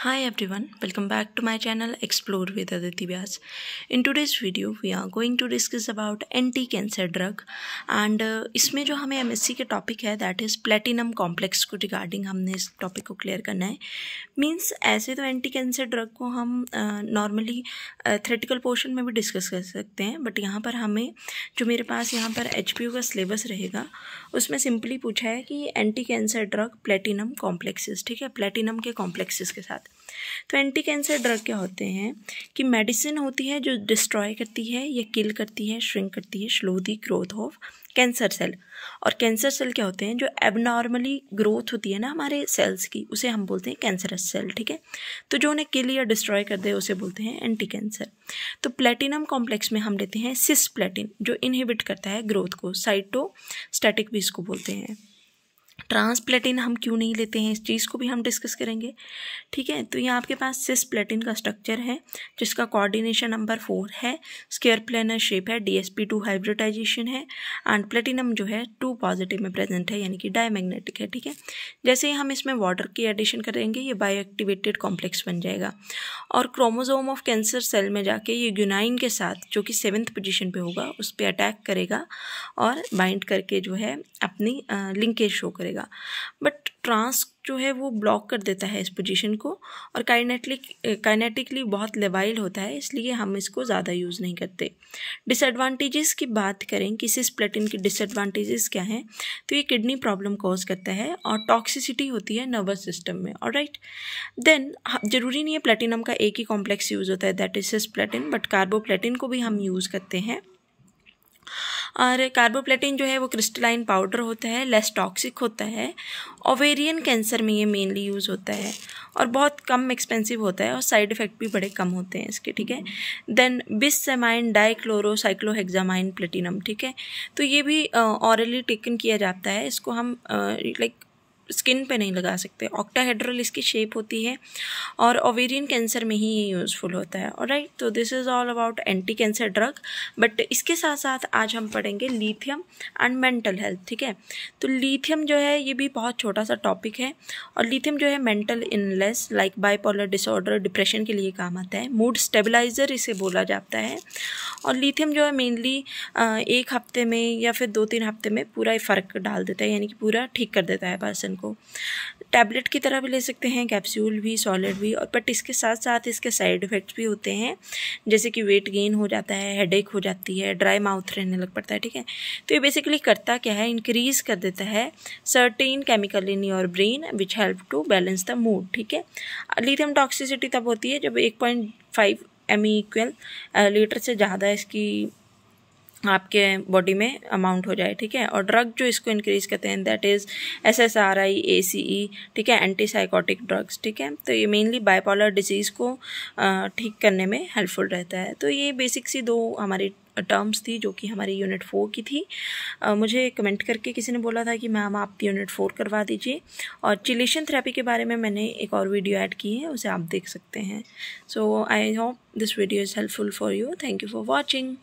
Hi everyone, welcome back to my channel Explore with Aditi Vyas. In today's video, we are going to discuss about anti-cancer drug and uh, इसमें जो हमें M S C के topic है that is platinum complex को regarding हमने इस topic को clear करना है मीन्स ऐसे तो एंटी कैंसर ड्रग को हम नॉर्मली थ्रेटिकल पोर्शन में भी डिस्कस कर सकते हैं बट यहाँ पर हमें जो मेरे पास यहाँ पर एच पी यू का सिलेबस रहेगा उसमें सिंपली पूछा है कि anti cancer drug platinum complexes ठीक है प्लेटिनम के कॉम्प्लेक्सेज के साथ साथ तो एंटी कैंसर ड्रग क्या होते हैं कि मेडिसिन होती है जो डिस्ट्रॉय करती है या किल करती है श्रिंक करती है slow the growth of cancer cell और कैंसर सेल क्या होते हैं जो एबनॉर्मली ग्रोथ होती है ना हमारे सेल्स की उसे हम बोलते हैं कैंसरस सेल ठीक है तो जो उन्हें किल या डिस्ट्रॉय कर दे उसे बोलते हैं एंटी कैंसर तो प्लेटिनम कॉम्प्लेक्स में हम लेते हैं सिस प्लेटिन जो इनहिबिट करता है ग्रोथ को स्टैटिक भी इसको बोलते हैं ट्रांसप्लेटिन हम क्यों नहीं लेते हैं इस चीज़ को भी हम डिस्कस करेंगे ठीक है तो ये आपके पास सिस प्लेटिन का स्ट्रक्चर है जिसका कोऑर्डिनेशन नंबर फोर है स्केयर प्लेनर शेप है डीएसपी टू हाइब्रिडाइजेशन है एंड प्लेटिनम जो है टू पॉजिटिव में प्रेजेंट है यानी कि डायमैग्नेटिक है ठीक है जैसे ही हम इसमें वाटर की एडिशन करेंगे ये बायो एक्टिवेटेड कॉम्प्लेक्स बन जाएगा और क्रोमोजोम ऑफ कैंसर सेल में जाके ये ग्यूनाइन के साथ जो कि सेवन्थ पोजिशन पर होगा उस पर अटैक करेगा और बाइंड करके जो है अपनी लिंकेज शो करेगा करेगा बट ट्रांस जो है वो ब्लॉक कर देता है इस पोजीशन को और काइनेटिक काइनेटिकली बहुत लेवाइल होता है इसलिए हम इसको ज़्यादा यूज़ नहीं करते डिसएडवांटेजेस की बात करें कि सिस प्लेटिन की डिसएडवांटेजेस क्या हैं तो ये किडनी प्रॉब्लम कॉज करता है और टॉक्सिसिटी होती है नर्वस सिस्टम में और राइट देन ज़रूरी नहीं है प्लेटिनम का एक ही कॉम्प्लेक्स यूज़ होता है that is cisplatin but carboplatin को भी हम यूज़ करते हैं और कार्बोप्लेटिन जो है वो क्रिस्टलाइन पाउडर होता है लेस टॉक्सिक होता है ओवेरियन कैंसर में ये मेनली यूज़ होता है और बहुत कम एक्सपेंसिव होता है और साइड इफ़ेक्ट भी बड़े कम होते हैं इसके ठीक है देन बिसमाइन डाइक्लोरोसाइक्लोहेक्सामाइन प्लेटिनम ठीक है तो ये भी ऑरली टेकन किया जाता है इसको हम लाइक स्किन पे नहीं लगा सकते ऑक्टाहेड्रल इसकी शेप होती है और ओवेरियन कैंसर में ही ये यूज़फुल होता है और राइट तो this is all about anti cancer drug but इसके साथ साथ आज हम पढ़ेंगे लीथियम एंड मेंटल हेल्थ ठीक है तो लीथियम जो है ये भी बहुत छोटा सा टॉपिक है और लीथियम जो है मेंटल इनलेस लाइक बाइपोलर डिसऑर्डर डिप्रेशन के लिए काम आता है मूड स्टेबलाइज़र इसे बोला जाता है और लिथियम जो है मेनली एक हफ्ते में या फिर दो तीन हफ्ते में पूरा फ़र्क डाल देता है यानी कि पूरा ठीक कर देता है पर्सन को टैबलेट की तरह भी ले सकते हैं कैप्सूल भी सॉलिड भी और बट इसके साथ साथ इसके साइड इफ़ेक्ट्स भी होते हैं जैसे कि वेट गेन हो जाता है हेड हो जाती है ड्राई माउथ रहने लग पड़ता है ठीक है तो ये बेसिकली करता क्या है इंक्रीज़ कर देता है certain chemical in your brain which help to balance the mood ठीक है लिथियम टॉक्सिसिटी तब होती है जब एक point five M equal litre से ज़्यादा इसकी आपके बॉडी में अमाउंट हो जाए ठीक है और ड्रग जो इसको इंक्रीज करते हैं that is S S R I A C E ठीक है एंटी साइकोटिक ड्रग्स ठीक है तो ये मेनली बाइपोलर डिजीज़ को uh, ठीक करने में हेल्पफुल रहता है तो ये बेसिक सी दो हमारी टर्म्स थी जो कि हमारी यूनिट फोर की थी आ, मुझे कमेंट करके किसी ने बोला था कि मैम आप यूनिट फोर करवा दीजिए और चिलेशन थेरेपी के बारे में मैंने एक और वीडियो ऐड की है उसे आप देख सकते हैं so I hope this video is helpful for you thank you for watching